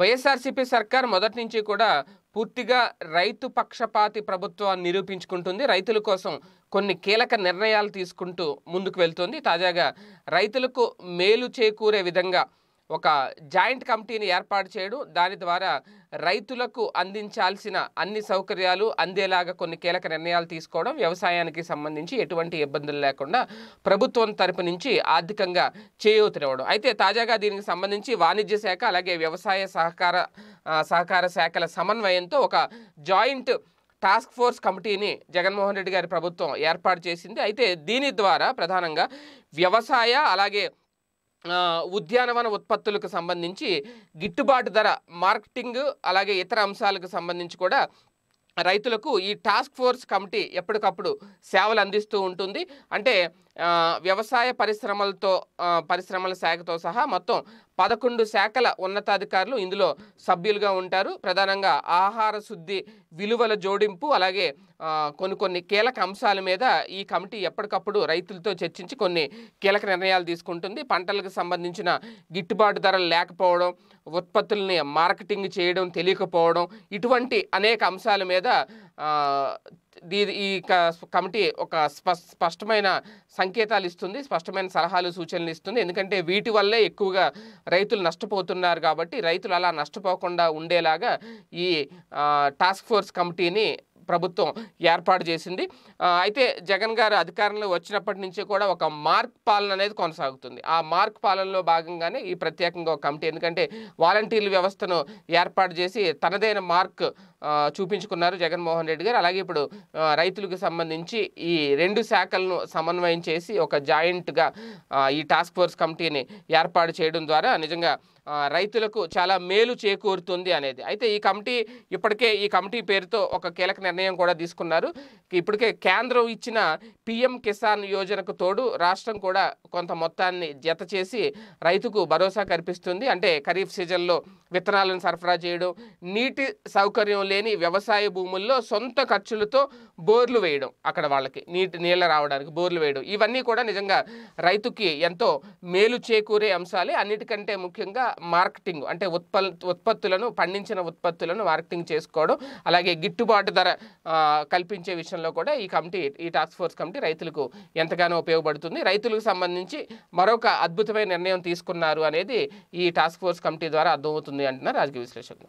వైఎస్ఆర్సీపీ సర్కార్ మొదటి నుంచి కూడా పూర్తిగా రైతు పక్షపాతి ప్రభుత్వాన్ని నిరూపించుకుంటుంది రైతుల కోసం కొన్ని కీలక నిర్ణయాలు తీసుకుంటూ ముందుకు వెళ్తుంది తాజాగా రైతులకు మేలు చేకూరే విధంగా ఒక జాయింట్ కమిటీని ఏర్పాటు చేయడం దాని ద్వారా రైతులకు అందించాల్సిన అన్ని సౌకర్యాలు అందేలాగా కొన్ని కీలక నిర్ణయాలు తీసుకోవడం వ్యవసాయానికి సంబంధించి ఎటువంటి ఇబ్బందులు లేకుండా ప్రభుత్వం తరపు నుంచి ఆర్థికంగా చేయూతనివ్వడం అయితే తాజాగా దీనికి సంబంధించి వాణిజ్య శాఖ అలాగే వ్యవసాయ సహకార సహకార శాఖల సమన్వయంతో ఒక జాయింట్ టాస్క్ ఫోర్స్ కమిటీని జగన్మోహన్ రెడ్డి గారి ప్రభుత్వం ఏర్పాటు చేసింది అయితే దీని ద్వారా ప్రధానంగా వ్యవసాయ అలాగే ఉద్యానవన ఉత్పత్తులకు సంబంధించి గిట్టుబాటు ధర మార్కెటింగ్ అలాగే ఇతర అంశాలకు సంబంధించి కూడా రైతులకు ఈ టాస్క్ ఫోర్స్ కమిటీ ఎప్పటికప్పుడు సేవలు అందిస్తూ ఉంటుంది అంటే వ్యవసాయ పరిశ్రమలతో పరిశ్రమల శాఖతో సహా మొత్తం పదకొండు శాఖల ఉన్నతాధికారులు ఇందులో సభ్యులుగా ఉంటారు ప్రధానంగా ఆహార శుద్ధి విలువల జోడింపు అలాగే కొన్ని కొన్ని కీలక అంశాల మీద ఈ కమిటీ ఎప్పటికప్పుడు రైతులతో చర్చించి కొన్ని కీలక నిర్ణయాలు తీసుకుంటుంది పంటలకు సంబంధించిన గిట్టుబాటు ధరలు లేకపోవడం ఉత్పత్తుల్ని మార్కెటింగ్ చేయడం తెలియకపోవడం ఇటువంటి అనేక అంశాల మీద దీ ఈ కమిటీ ఒక స్పష్టమైన సంకేతాలు ఇస్తుంది స్పష్టమైన సలహాలు సూచనలు ఇస్తుంది ఎందుకంటే వీటి వల్లే ఎక్కువగా రైతులు నష్టపోతున్నారు కాబట్టి రైతులు అలా నష్టపోకుండా ఉండేలాగా ఈ టాస్క్ ఫోర్స్ కమిటీని ప్రభుత్వం ఏర్పాటు చేసింది అయితే జగన్ గారు అధికారంలో వచ్చినప్పటి నుంచి కూడా ఒక మార్క్ పాలన అనేది కొనసాగుతుంది ఆ మార్క్ పాలనలో భాగంగానే ఈ ప్రత్యేకంగా ఒక కమిటీ ఎందుకంటే వాలంటీర్ల వ్యవస్థను ఏర్పాటు చేసి తనదైన మార్క్ చూపించుకున్నారు జగన్మోహన్ రెడ్డి గారు అలాగే ఇప్పుడు రైతులకు సంబంధించి ఈ రెండు శాఖలను సమన్వయం చేసి ఒక జాయింట్గా ఈ టాస్క్ ఫోర్స్ కమిటీని ఏర్పాటు చేయడం ద్వారా నిజంగా రైతులకు చాలా మేలు చేకూరుతుంది అనేది అయితే ఈ కమిటీ ఇప్పటికే ఈ కమిటీ పేరుతో ఒక కీలక నిర్ణయం కూడా తీసుకున్నారు ఇప్పటికే కేంద్రం ఇచ్చిన పిఎం కిసాన్ యోజనకు తోడు రాష్ట్రం కూడా కొంత మొత్తాన్ని జత చేసి రైతుకు భరోసా కల్పిస్తుంది అంటే ఖరీఫ్ సీజన్లో విత్తనాలను సరఫరా చేయడం నీటి సౌకర్యం లేని వ్యవసాయ భూముల్లో సొంత ఖర్చులతో బోర్లు వేయడం అక్కడ వాళ్ళకి నీటి నీళ్ళ రావడానికి బోర్లు వేయడం ఇవన్నీ కూడా నిజంగా రైతుకి ఎంతో మేలు చేకూరే అంశాలే అన్నిటికంటే ముఖ్యంగా మార్కెటింగ్ అంటే ఉత్పల్ ఉత్పత్తులను పండించిన ఉత్పత్తులను మార్కెటింగ్ చేసుకోవడం అలాగే గిట్టుబాటు ధర కల్పించే విషయంలో కూడా ఈ కమిటీ ఈ టాస్క్ ఫోర్స్ కమిటీ రైతులకు ఎంతగానో ఉపయోగపడుతుంది రైతులకు సంబంధించి మరొక అద్భుతమైన నిర్ణయం తీసుకున్నారు అనేది ఈ టాస్క్ ఫోర్స్ కమిటీ ద్వారా అర్థమవుతుంది అంటున్నారు రాజకీయ విశ్లేషకులు